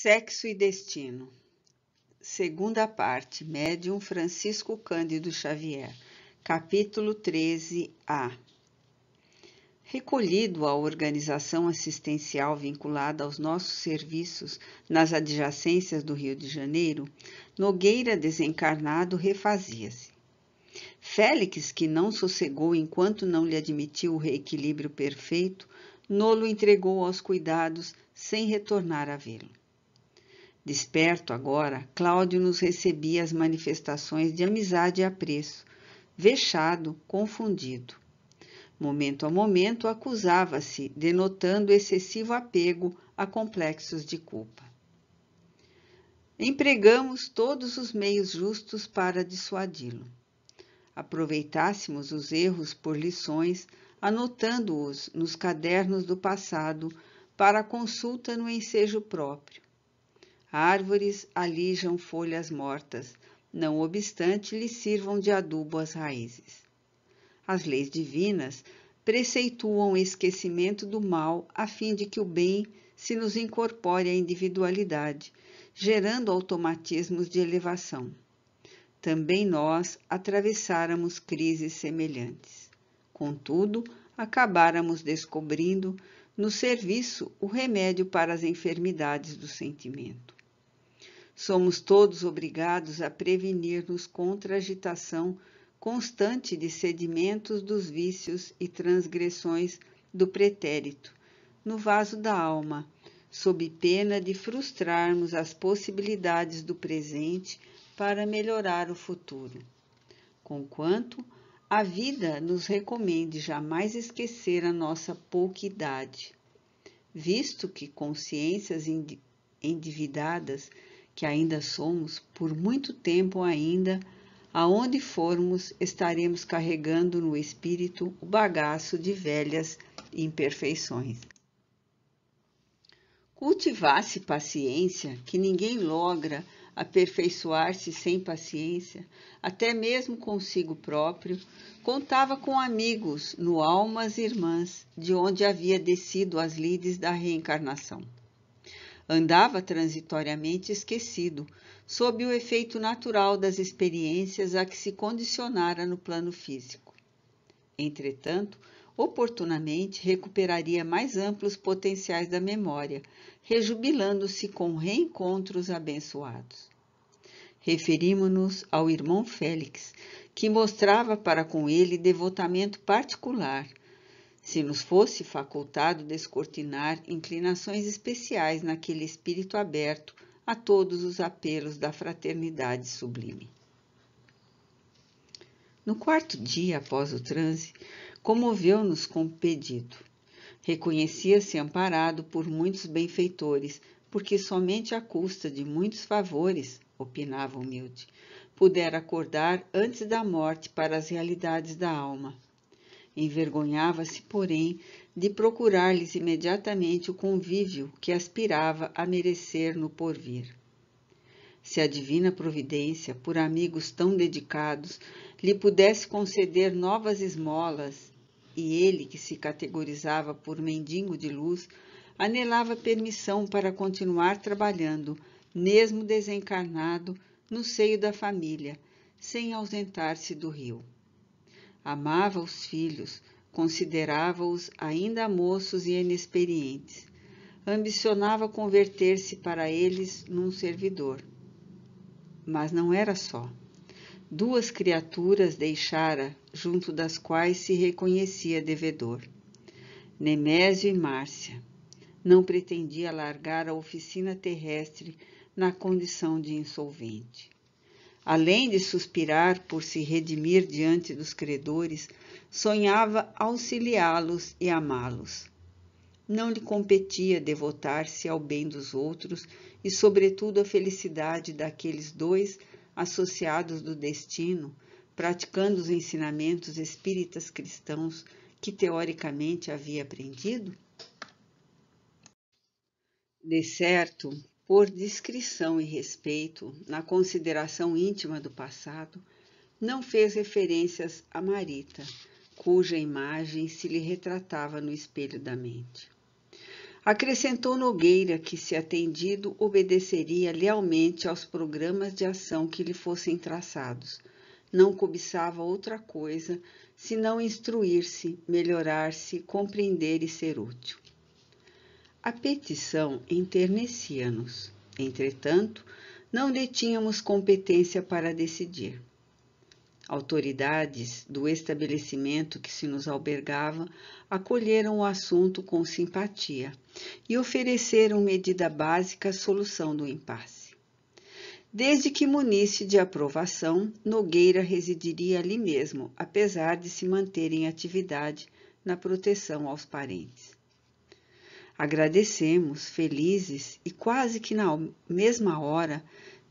Sexo e Destino. Segunda parte, Médium Francisco Cândido Xavier, capítulo 13A. Recolhido à organização assistencial vinculada aos nossos serviços nas adjacências do Rio de Janeiro, Nogueira desencarnado refazia-se. Félix, que não sossegou enquanto não lhe admitiu o reequilíbrio perfeito, Nolo entregou aos cuidados sem retornar a vê-lo. Desperto agora, Cláudio nos recebia as manifestações de amizade e apreço, vexado, confundido. Momento a momento acusava-se, denotando excessivo apego a complexos de culpa. Empregamos todos os meios justos para dissuadi-lo. Aproveitássemos os erros por lições, anotando-os nos cadernos do passado para consulta no ensejo próprio Árvores alijam folhas mortas, não obstante lhe sirvam de adubo as raízes. As leis divinas preceituam o esquecimento do mal a fim de que o bem se nos incorpore à individualidade, gerando automatismos de elevação. Também nós atravessáramos crises semelhantes. Contudo, acabáramos descobrindo no serviço o remédio para as enfermidades do sentimento. Somos todos obrigados a prevenir-nos contra a agitação constante de sedimentos dos vícios e transgressões do pretérito, no vaso da alma, sob pena de frustrarmos as possibilidades do presente para melhorar o futuro. Conquanto a vida nos recomende jamais esquecer a nossa pouca idade, visto que consciências endividadas que ainda somos, por muito tempo ainda, aonde formos, estaremos carregando no espírito o bagaço de velhas imperfeições. Cultivasse paciência, que ninguém logra aperfeiçoar-se sem paciência, até mesmo consigo próprio, contava com amigos no Almas Irmãs, de onde havia descido as lides da reencarnação. Andava transitoriamente esquecido, sob o efeito natural das experiências a que se condicionara no plano físico. Entretanto, oportunamente recuperaria mais amplos potenciais da memória, rejubilando-se com reencontros abençoados. Referimos-nos ao irmão Félix, que mostrava para com ele devotamento particular, se nos fosse facultado descortinar inclinações especiais naquele espírito aberto a todos os apelos da fraternidade sublime. No quarto dia após o transe, comoveu-nos com o pedido. Reconhecia-se amparado por muitos benfeitores, porque somente à custa de muitos favores, opinava humilde, pudera acordar antes da morte para as realidades da alma Envergonhava-se, porém, de procurar-lhes imediatamente o convívio que aspirava a merecer no porvir. Se a divina providência, por amigos tão dedicados, lhe pudesse conceder novas esmolas, e ele, que se categorizava por mendigo de luz, anelava permissão para continuar trabalhando, mesmo desencarnado, no seio da família, sem ausentar-se do rio. Amava os filhos, considerava-os ainda moços e inexperientes. Ambicionava converter-se para eles num servidor. Mas não era só. Duas criaturas deixara, junto das quais se reconhecia devedor. Nemésio e Márcia. Não pretendia largar a oficina terrestre na condição de insolvente. Além de suspirar por se redimir diante dos credores, sonhava auxiliá-los e amá-los. Não lhe competia devotar-se ao bem dos outros e, sobretudo, à felicidade daqueles dois associados do destino, praticando os ensinamentos espíritas cristãos que teoricamente havia aprendido? De certo, por discrição e respeito na consideração íntima do passado, não fez referências a Marita, cuja imagem se lhe retratava no espelho da mente. Acrescentou Nogueira que, se atendido, obedeceria lealmente aos programas de ação que lhe fossem traçados. Não cobiçava outra coisa senão instruir-se, melhorar-se, compreender e ser útil. A petição enternecia-nos. Entretanto, não detínhamos competência para decidir. Autoridades do estabelecimento que se nos albergava acolheram o assunto com simpatia e ofereceram medida básica à solução do impasse. Desde que munisse de aprovação, Nogueira residiria ali mesmo, apesar de se manter em atividade na proteção aos parentes. Agradecemos, felizes, e quase que na mesma hora,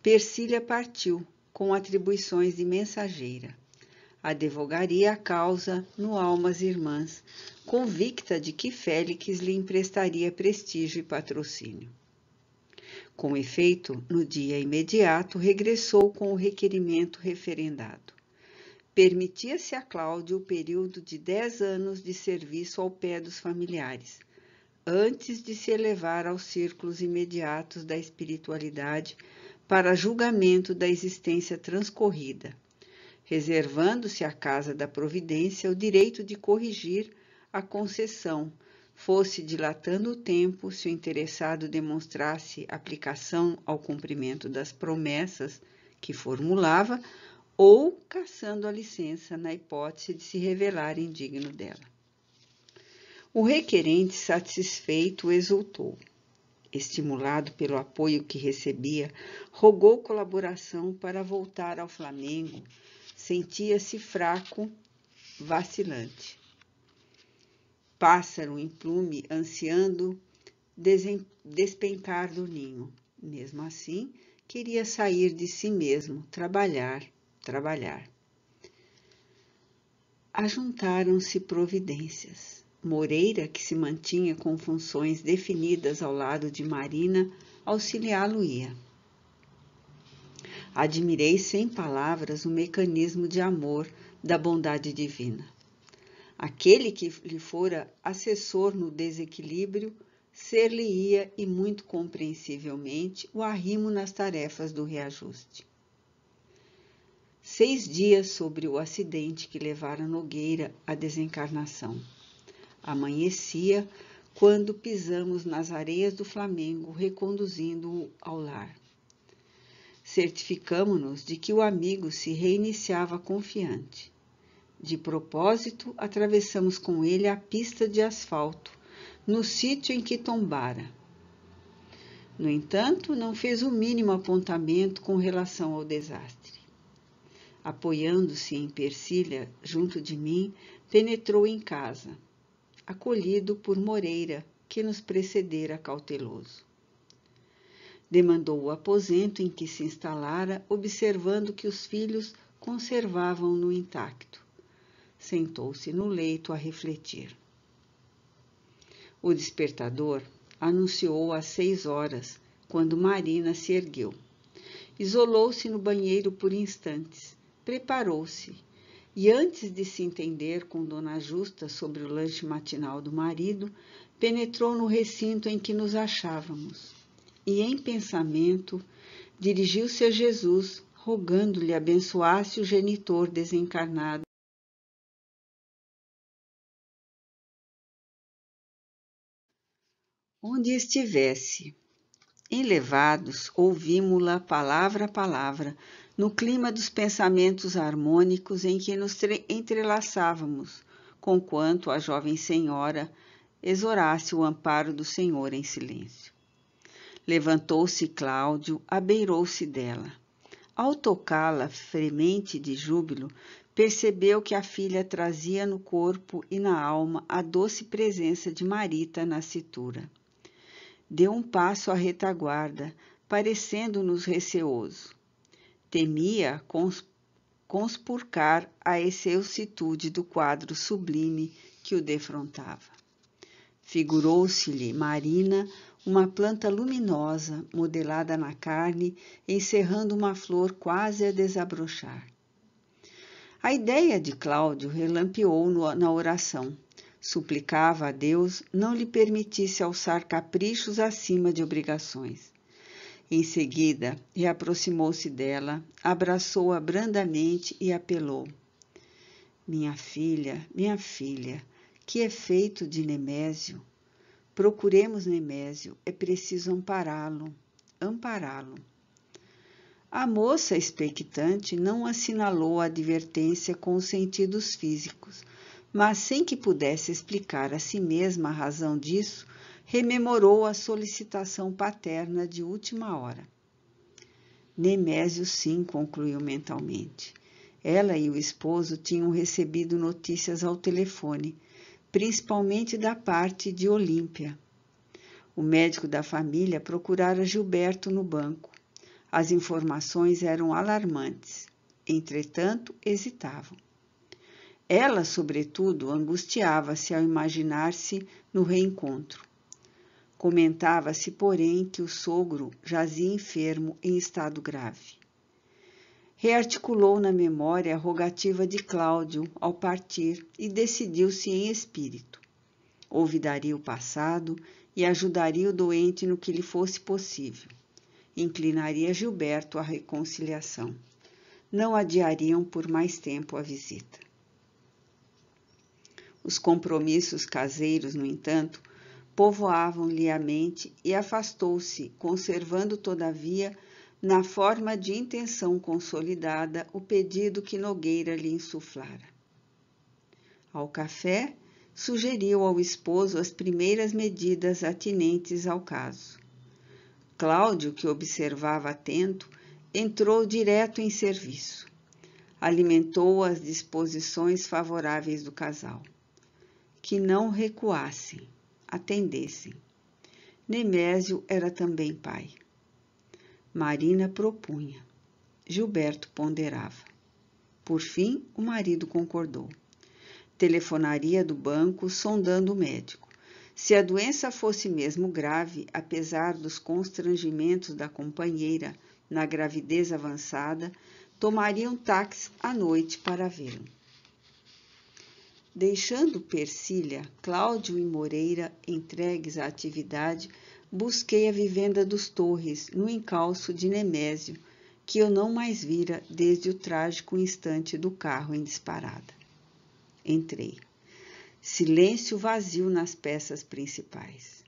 Persília partiu com atribuições de mensageira. Advogaria a causa no Almas Irmãs, convicta de que Félix lhe emprestaria prestígio e patrocínio. Com efeito, no dia imediato, regressou com o requerimento referendado. Permitia-se a Cláudio o período de dez anos de serviço ao pé dos familiares, antes de se elevar aos círculos imediatos da espiritualidade para julgamento da existência transcorrida, reservando-se à casa da providência o direito de corrigir a concessão, fosse dilatando o tempo se o interessado demonstrasse aplicação ao cumprimento das promessas que formulava ou caçando a licença na hipótese de se revelar indigno dela. O requerente, satisfeito, exultou. Estimulado pelo apoio que recebia, rogou colaboração para voltar ao Flamengo. Sentia-se fraco, vacilante. Pássaro em plume, ansiando despencar do ninho. Mesmo assim, queria sair de si mesmo, trabalhar, trabalhar. Ajuntaram-se providências. Moreira, que se mantinha com funções definidas ao lado de Marina, auxiliá-lo-ia. Admirei sem palavras o mecanismo de amor da bondade divina. Aquele que lhe fora assessor no desequilíbrio, ser-lhe-ia e muito compreensivelmente o arrimo nas tarefas do reajuste. Seis dias sobre o acidente que levara Nogueira à desencarnação. Amanhecia quando pisamos nas areias do Flamengo, reconduzindo-o ao lar. Certificamos-nos de que o amigo se reiniciava confiante. De propósito, atravessamos com ele a pista de asfalto, no sítio em que tombara. No entanto, não fez o mínimo apontamento com relação ao desastre. Apoiando-se em persilha junto de mim, penetrou em casa acolhido por Moreira, que nos precedera cauteloso. Demandou o aposento em que se instalara, observando que os filhos conservavam-no intacto. Sentou-se no leito a refletir. O despertador anunciou às seis horas, quando Marina se ergueu. Isolou-se no banheiro por instantes, preparou-se e antes de se entender com Dona Justa sobre o lanche matinal do marido, penetrou no recinto em que nos achávamos e, em pensamento, dirigiu-se a Jesus, rogando-lhe abençoasse o genitor desencarnado. Onde estivesse. Enlevados, ouvimos-la palavra a palavra, no clima dos pensamentos harmônicos em que nos entrelaçávamos, conquanto a jovem senhora exorasse o amparo do Senhor em silêncio. Levantou-se Cláudio, abeirou-se dela. Ao tocá-la, fremente de júbilo, percebeu que a filha trazia no corpo e na alma a doce presença de Marita na cintura. Deu um passo à retaguarda, parecendo-nos receoso temia conspurcar a excelsitude do quadro sublime que o defrontava. Figurou-se-lhe Marina uma planta luminosa, modelada na carne, encerrando uma flor quase a desabrochar. A ideia de Cláudio relampeou na oração. Suplicava a Deus não lhe permitisse alçar caprichos acima de obrigações. Em seguida, reaproximou-se dela, abraçou-a brandamente e apelou: Minha filha, minha filha, que efeito é de Nemésio? Procuremos Nemésio, é preciso ampará-lo, ampará-lo. A moça expectante não assinalou a advertência com os sentidos físicos, mas sem que pudesse explicar a si mesma a razão disso, rememorou a solicitação paterna de última hora. Nemésio sim concluiu mentalmente. Ela e o esposo tinham recebido notícias ao telefone, principalmente da parte de Olímpia. O médico da família procurara Gilberto no banco. As informações eram alarmantes. Entretanto, hesitavam. Ela, sobretudo, angustiava-se ao imaginar-se no reencontro. Comentava-se, porém, que o sogro jazia enfermo em estado grave. Rearticulou na memória a rogativa de Cláudio ao partir e decidiu-se em espírito. Olvidaria o passado e ajudaria o doente no que lhe fosse possível. Inclinaria Gilberto à reconciliação. Não adiariam por mais tempo a visita. Os compromissos caseiros, no entanto, povoavam-lhe a mente e afastou-se, conservando, todavia, na forma de intenção consolidada, o pedido que Nogueira lhe insuflara. Ao café, sugeriu ao esposo as primeiras medidas atinentes ao caso. Cláudio, que observava atento, entrou direto em serviço. Alimentou as disposições favoráveis do casal. Que não recuassem atendessem. Nemésio era também pai. Marina propunha. Gilberto ponderava. Por fim, o marido concordou. Telefonaria do banco sondando o médico. Se a doença fosse mesmo grave, apesar dos constrangimentos da companheira na gravidez avançada, tomaria um táxi à noite para vê-lo. Deixando Persília, Cláudio e Moreira entregues à atividade, busquei a vivenda dos Torres, no encalço de Nemésio, que eu não mais vira desde o trágico instante do carro em disparada. Entrei. Silêncio vazio nas peças principais.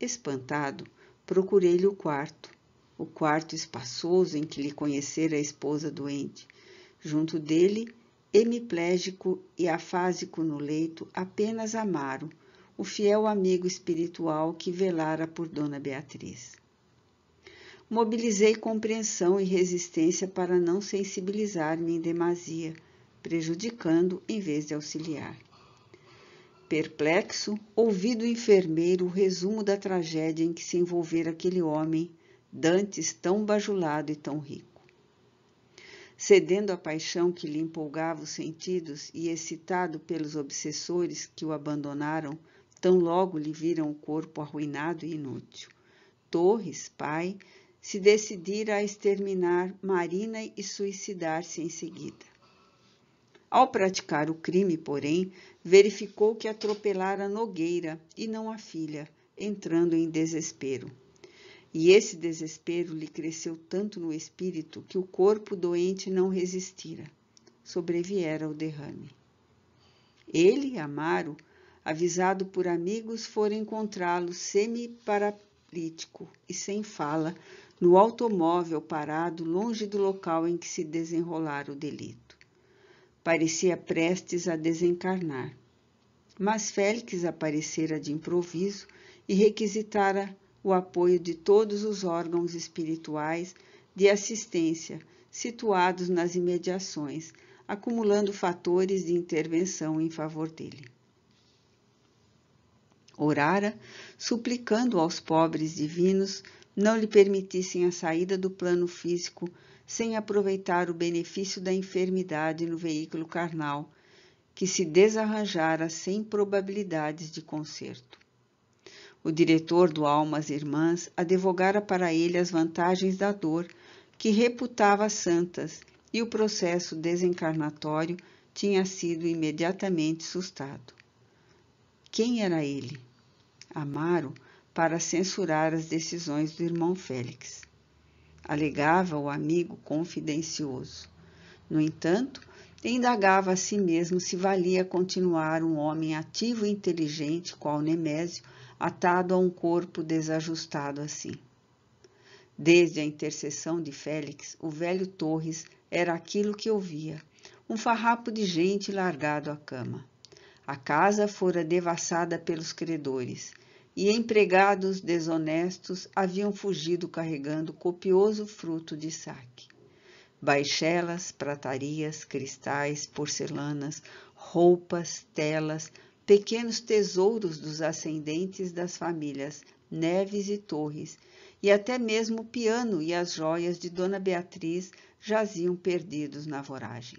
Espantado, procurei-lhe o quarto, o quarto espaçoso em que lhe conhecera a esposa doente. Junto dele, hemiplégico e afásico no leito, apenas Amaro, o fiel amigo espiritual que velara por Dona Beatriz. Mobilizei compreensão e resistência para não sensibilizar-me em demasia, prejudicando em vez de auxiliar. Perplexo, ouvi do enfermeiro o resumo da tragédia em que se envolvera aquele homem, dantes tão bajulado e tão rico cedendo à paixão que lhe empolgava os sentidos e excitado pelos obsessores que o abandonaram, tão logo lhe viram o corpo arruinado e inútil. Torres, pai, se decidira a exterminar Marina e suicidar-se em seguida. Ao praticar o crime, porém, verificou que atropelara Nogueira e não a filha, entrando em desespero. E esse desespero lhe cresceu tanto no espírito que o corpo doente não resistira. Sobreviera o derrame. Ele, Amaro, avisado por amigos, fora encontrá-lo semi-paralítico e sem fala no automóvel parado longe do local em que se desenrolara o delito. Parecia prestes a desencarnar. Mas Félix aparecera de improviso e requisitara o apoio de todos os órgãos espirituais de assistência situados nas imediações, acumulando fatores de intervenção em favor dele. Orara, suplicando aos pobres divinos não lhe permitissem a saída do plano físico sem aproveitar o benefício da enfermidade no veículo carnal, que se desarranjara sem probabilidades de conserto o diretor do Almas Irmãs advogara para ele as vantagens da dor, que reputava santas, e o processo desencarnatório tinha sido imediatamente sustado. Quem era ele? Amaro, para censurar as decisões do irmão Félix. Alegava o amigo confidencioso. No entanto, indagava a si mesmo se valia continuar um homem ativo e inteligente, qual Nemésio, atado a um corpo desajustado a si. Desde a intercessão de Félix, o velho Torres era aquilo que ouvia, um farrapo de gente largado à cama. A casa fora devassada pelos credores, e empregados desonestos haviam fugido carregando copioso fruto de saque. Baixelas, pratarias, cristais, porcelanas, roupas, telas, pequenos tesouros dos ascendentes das famílias Neves e Torres, e até mesmo o piano e as joias de Dona Beatriz jaziam perdidos na voragem.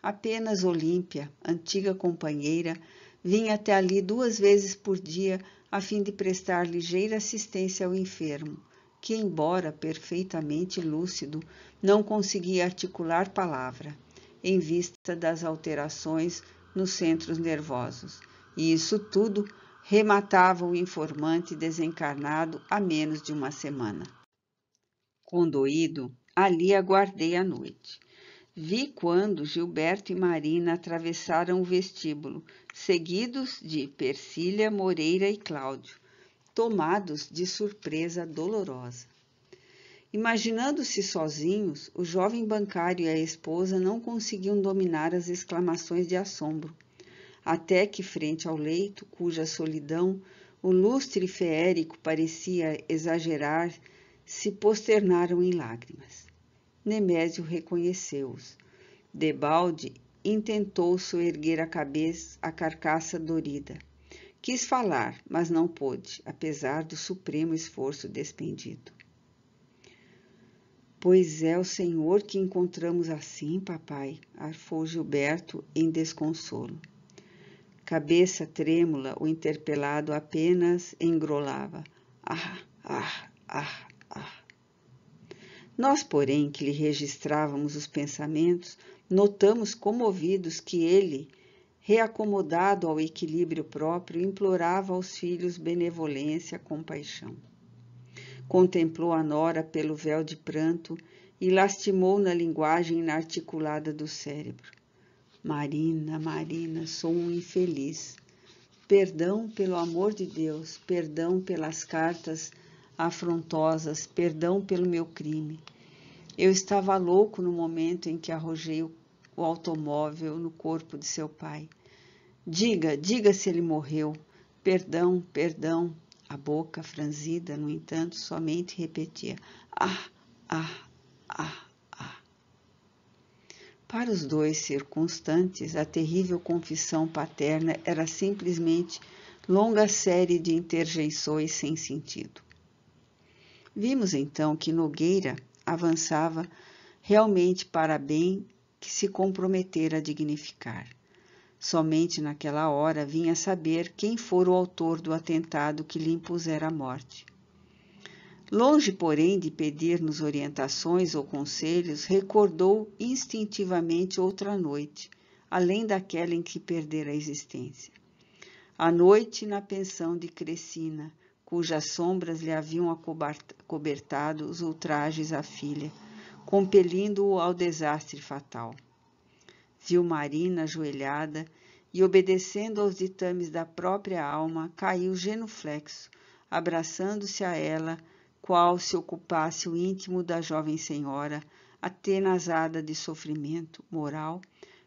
Apenas Olímpia, antiga companheira, vinha até ali duas vezes por dia a fim de prestar ligeira assistência ao enfermo, que, embora perfeitamente lúcido, não conseguia articular palavra, em vista das alterações nos centros nervosos. E isso tudo rematava o informante desencarnado há menos de uma semana. Condoído, ali aguardei a noite. Vi quando Gilberto e Marina atravessaram o vestíbulo, seguidos de Persília, Moreira e Cláudio, tomados de surpresa dolorosa. Imaginando-se sozinhos, o jovem bancário e a esposa não conseguiam dominar as exclamações de assombro, até que, frente ao leito, cuja solidão o lustre feérico parecia exagerar, se posternaram em lágrimas. Nemésio reconheceu-os. Debalde intentou soerguer a cabeça, a carcaça dorida. Quis falar, mas não pôde, apesar do supremo esforço despendido. Pois é o Senhor que encontramos assim, papai, arfou Gilberto em desconsolo. Cabeça trêmula, o interpelado apenas engrolava. Ah, ah, ah, ah. Nós, porém, que lhe registrávamos os pensamentos, notamos comovidos que ele, reacomodado ao equilíbrio próprio, implorava aos filhos benevolência, compaixão contemplou a nora pelo véu de pranto e lastimou na linguagem inarticulada do cérebro. Marina, Marina, sou um infeliz. Perdão pelo amor de Deus, perdão pelas cartas afrontosas, perdão pelo meu crime. Eu estava louco no momento em que arrojei o automóvel no corpo de seu pai. Diga, diga se ele morreu. Perdão, perdão, a boca franzida, no entanto, somente repetia: Ah, ah, ah, ah. Para os dois circunstantes, a terrível confissão paterna era simplesmente longa série de interjeições sem sentido. Vimos então que Nogueira avançava realmente para bem que se comprometera a dignificar. Somente naquela hora vinha saber quem fora o autor do atentado que lhe impusera a morte. Longe, porém, de pedir-nos orientações ou conselhos, recordou instintivamente outra noite, além daquela em que perdera a existência. A noite na pensão de Crescina, cujas sombras lhe haviam acobertado os ultrajes à filha, compelindo-o ao desastre fatal. Marina ajoelhada e, obedecendo aos ditames da própria alma, caiu genuflexo, abraçando-se a ela, qual se ocupasse o íntimo da jovem senhora, atenazada de sofrimento moral,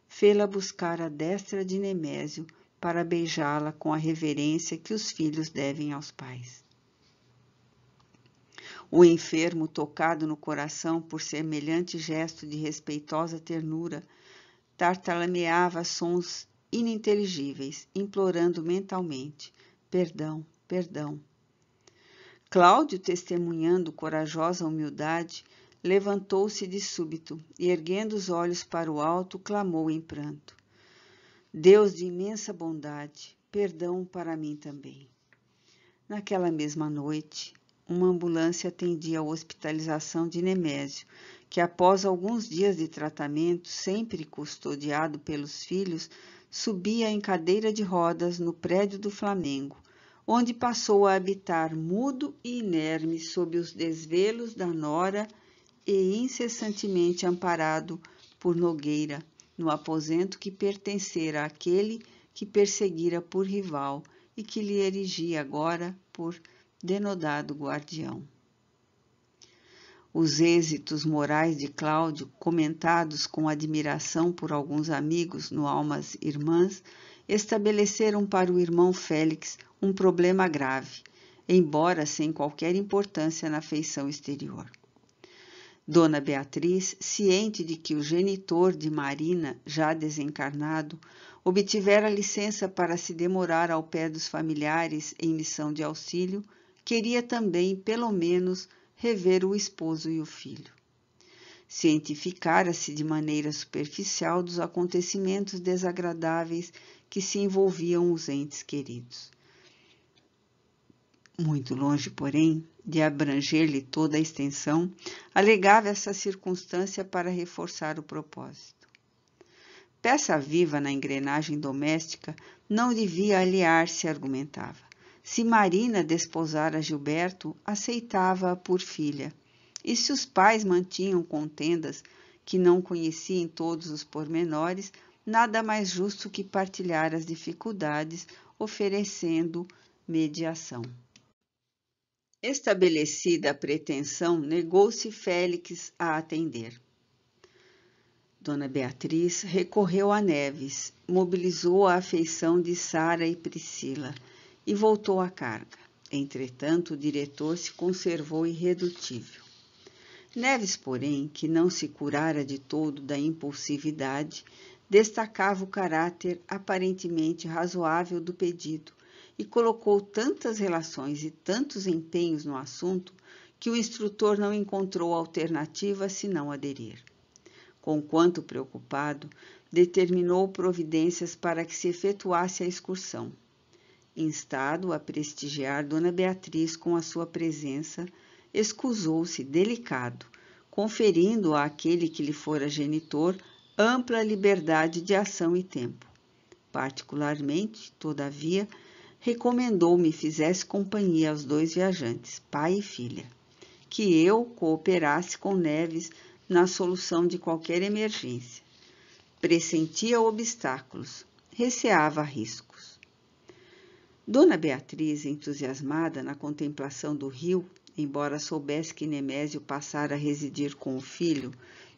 fê-la buscar a destra de Nemésio para beijá-la com a reverência que os filhos devem aos pais. O enfermo, tocado no coração por semelhante gesto de respeitosa ternura, tartalameava sons ininteligíveis, implorando mentalmente: perdão, perdão. Cláudio, testemunhando corajosa humildade, levantou-se de súbito e, erguendo os olhos para o alto, clamou em pranto: Deus de imensa bondade, perdão para mim também. Naquela mesma noite, uma ambulância atendia a hospitalização de Nemésio, que após alguns dias de tratamento, sempre custodiado pelos filhos, subia em cadeira de rodas no prédio do Flamengo, onde passou a habitar mudo e inerme sob os desvelos da nora e incessantemente amparado por Nogueira, no aposento que pertencera àquele que perseguira por rival e que lhe erigia agora por denodado guardião. Os êxitos morais de Cláudio, comentados com admiração por alguns amigos no Almas Irmãs, estabeleceram para o irmão Félix um problema grave, embora sem qualquer importância na feição exterior. Dona Beatriz, ciente de que o genitor de Marina, já desencarnado, obtivera licença para se demorar ao pé dos familiares em missão de auxílio, queria também, pelo menos, rever o esposo e o filho. Cientificara-se de maneira superficial dos acontecimentos desagradáveis que se envolviam os entes queridos. Muito longe, porém, de abranger-lhe toda a extensão, alegava essa circunstância para reforçar o propósito. Peça viva na engrenagem doméstica não devia aliar-se, argumentava. Se Marina desposara Gilberto, aceitava-a por filha. E se os pais mantinham contendas que não conhecia em todos os pormenores, nada mais justo que partilhar as dificuldades, oferecendo mediação. Estabelecida a pretensão, negou-se Félix a atender. Dona Beatriz recorreu a Neves, mobilizou a afeição de Sara e Priscila e voltou à carga. Entretanto, o diretor se conservou irredutível. Neves, porém, que não se curara de todo da impulsividade, destacava o caráter aparentemente razoável do pedido e colocou tantas relações e tantos empenhos no assunto que o instrutor não encontrou alternativa senão aderir. Conquanto preocupado, determinou providências para que se efetuasse a excursão instado a prestigiar Dona Beatriz com a sua presença, escusou-se delicado, conferindo àquele que lhe fora genitor ampla liberdade de ação e tempo. Particularmente, todavia, recomendou-me fizesse companhia aos dois viajantes, pai e filha, que eu cooperasse com Neves na solução de qualquer emergência. Pressentia obstáculos, receava risco Dona Beatriz, entusiasmada na contemplação do rio, embora soubesse que Nemésio passara a residir com o filho,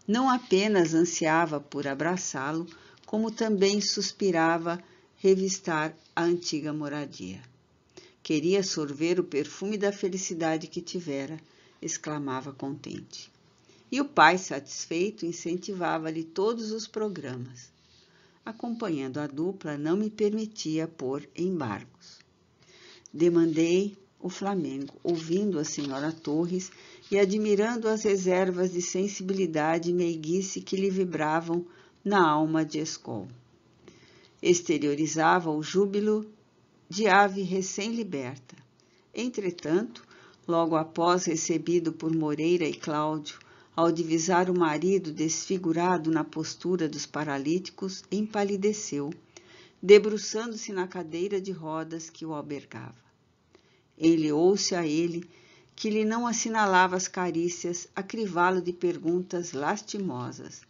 não apenas ansiava por abraçá-lo, como também suspirava revistar a antiga moradia. Queria sorver o perfume da felicidade que tivera, exclamava contente. E o pai, satisfeito, incentivava-lhe todos os programas. Acompanhando a dupla, não me permitia pôr embargos. Demandei o Flamengo, ouvindo a senhora Torres e admirando as reservas de sensibilidade e meiguice que lhe vibravam na alma de Escol. Exteriorizava o júbilo de ave recém-liberta. Entretanto, logo após recebido por Moreira e Cláudio, ao divisar o marido desfigurado na postura dos paralíticos, empalideceu debruçando-se na cadeira de rodas que o albergava. Ele ouça a ele, que lhe não assinalava as carícias, a crivá-lo de perguntas lastimosas.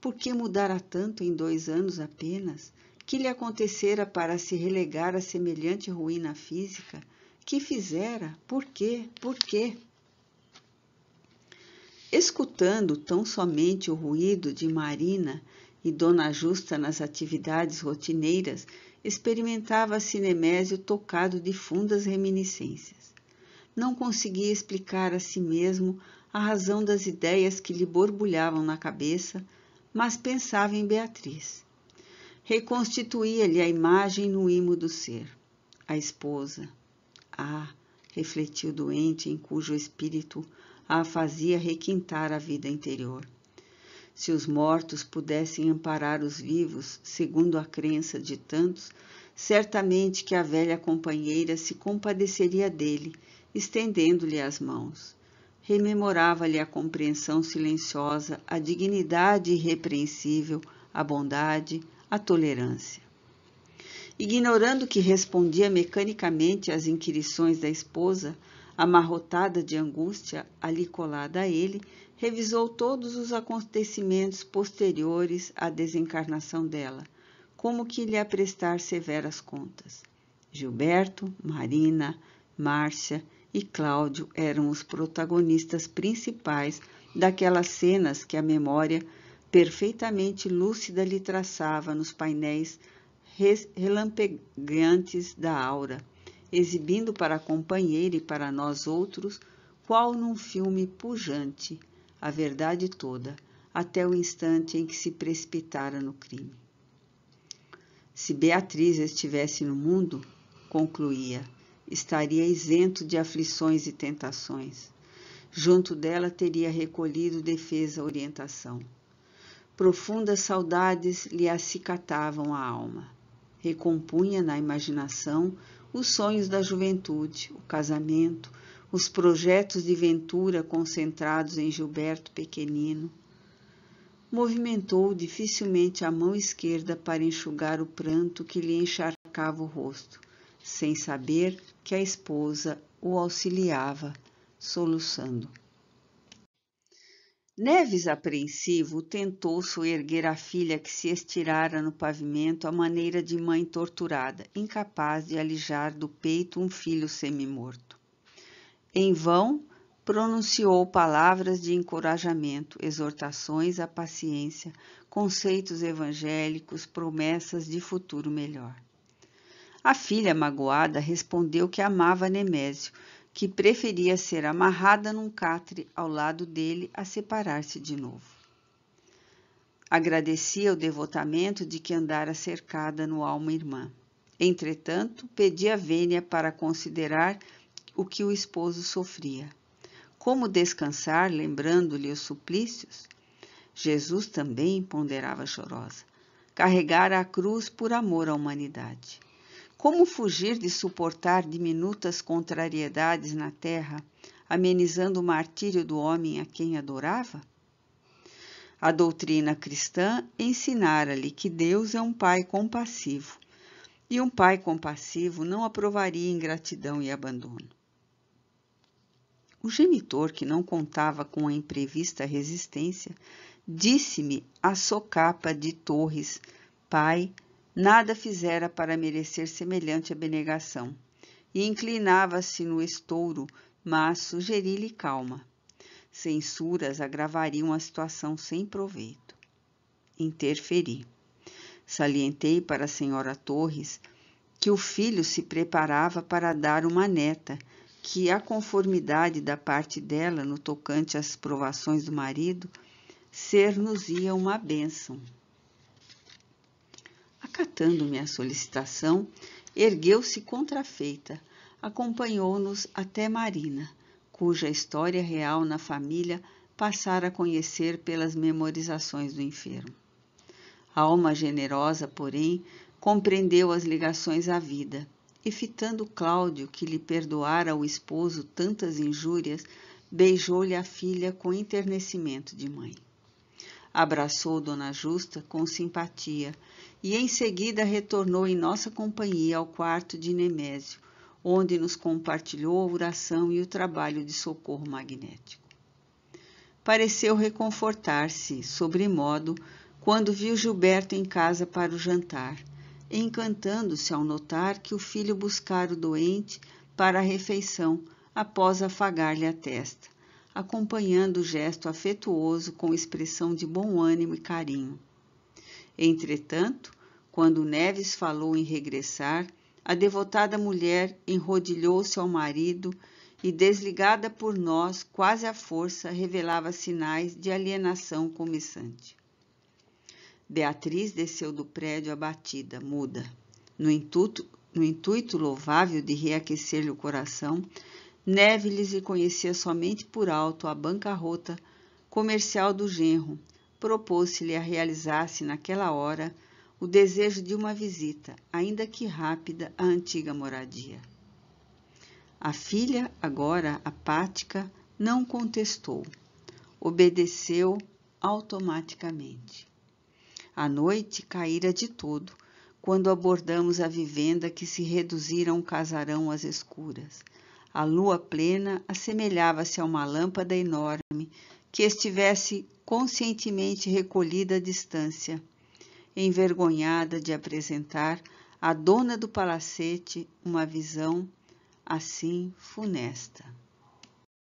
Por que mudara tanto em dois anos apenas? Que lhe acontecera para se relegar a semelhante ruína física? Que fizera? Por quê? Por quê? Escutando tão somente o ruído de Marina e Dona Justa nas atividades rotineiras experimentava Cinemésio tocado de fundas reminiscências. Não conseguia explicar a si mesmo a razão das ideias que lhe borbulhavam na cabeça, mas pensava em Beatriz. Reconstituía-lhe a imagem no imo do ser. A esposa. Ah, refletiu doente em cujo espírito a fazia requintar a vida interior se os mortos pudessem amparar os vivos, segundo a crença de tantos, certamente que a velha companheira se compadeceria dele, estendendo-lhe as mãos. Rememorava-lhe a compreensão silenciosa, a dignidade irrepreensível, a bondade, a tolerância. Ignorando que respondia mecanicamente às inquirições da esposa, amarrotada de angústia ali colada a ele, revisou todos os acontecimentos posteriores à desencarnação dela, como que lhe aprestar severas contas. Gilberto, Marina, Márcia e Cláudio eram os protagonistas principais daquelas cenas que a memória perfeitamente lúcida lhe traçava nos painéis relampegrantes da aura exibindo para a companheira e para nós outros, qual num filme pujante, a verdade toda, até o instante em que se precipitara no crime. Se Beatriz estivesse no mundo, concluía, estaria isento de aflições e tentações. Junto dela teria recolhido defesa orientação. Profundas saudades lhe acicatavam a alma. Recompunha na imaginação os sonhos da juventude, o casamento, os projetos de ventura concentrados em Gilberto Pequenino. Movimentou dificilmente a mão esquerda para enxugar o pranto que lhe encharcava o rosto, sem saber que a esposa o auxiliava, soluçando. Neves, apreensivo, tentou soerguer a filha que se estirara no pavimento à maneira de mãe torturada, incapaz de alijar do peito um filho semimorto. Em vão, pronunciou palavras de encorajamento, exortações à paciência, conceitos evangélicos, promessas de futuro melhor. A filha magoada respondeu que amava Nemésio, que preferia ser amarrada num catre ao lado dele a separar-se de novo. Agradecia o devotamento de que andara cercada no alma irmã. Entretanto, pedia vênia para considerar o que o esposo sofria. Como descansar, lembrando-lhe os suplícios? Jesus também ponderava chorosa. Carregara a cruz por amor à humanidade. Como fugir de suportar diminutas contrariedades na terra, amenizando o martírio do homem a quem adorava? A doutrina cristã ensinara-lhe que Deus é um Pai compassivo, e um Pai compassivo não aprovaria ingratidão e abandono. O genitor, que não contava com a imprevista resistência, disse-me a socapa de Torres, pai Nada fizera para merecer semelhante abnegação, e inclinava-se no estouro, mas sugeri-lhe calma. Censuras agravariam a situação sem proveito. Interferi. Salientei para a senhora Torres que o filho se preparava para dar uma neta, que a conformidade da parte dela no tocante às provações do marido ser-nos-ia uma bênção acatando minha solicitação, ergueu-se contrafeita, acompanhou-nos até Marina, cuja história real na família passara a conhecer pelas memorizações do enfermo. A alma generosa, porém, compreendeu as ligações à vida e, fitando Cláudio, que lhe perdoara ao esposo tantas injúrias, beijou-lhe a filha com enternecimento de mãe. Abraçou Dona Justa com simpatia e em seguida retornou em nossa companhia ao quarto de Nemésio, onde nos compartilhou a oração e o trabalho de socorro magnético. Pareceu reconfortar-se, sobremodo, quando viu Gilberto em casa para o jantar, encantando-se ao notar que o filho buscara o doente para a refeição após afagar-lhe a testa, acompanhando o gesto afetuoso com expressão de bom ânimo e carinho. Entretanto, quando Neves falou em regressar, a devotada mulher enrodilhou-se ao marido e, desligada por nós, quase à força, revelava sinais de alienação começante. Beatriz desceu do prédio abatida, muda. No intuito, no intuito louvável de reaquecer-lhe o coração, Neves lhe conhecia somente por alto a bancarrota comercial do genro. Propôs-lhe a realizasse se naquela hora o desejo de uma visita, ainda que rápida, à antiga moradia. A filha, agora apática, não contestou. Obedeceu automaticamente. A noite caíra de todo quando abordamos a vivenda que se reduzira a um casarão às escuras. A lua plena assemelhava-se a uma lâmpada enorme que estivesse conscientemente recolhida à distância envergonhada de apresentar à dona do palacete uma visão assim funesta.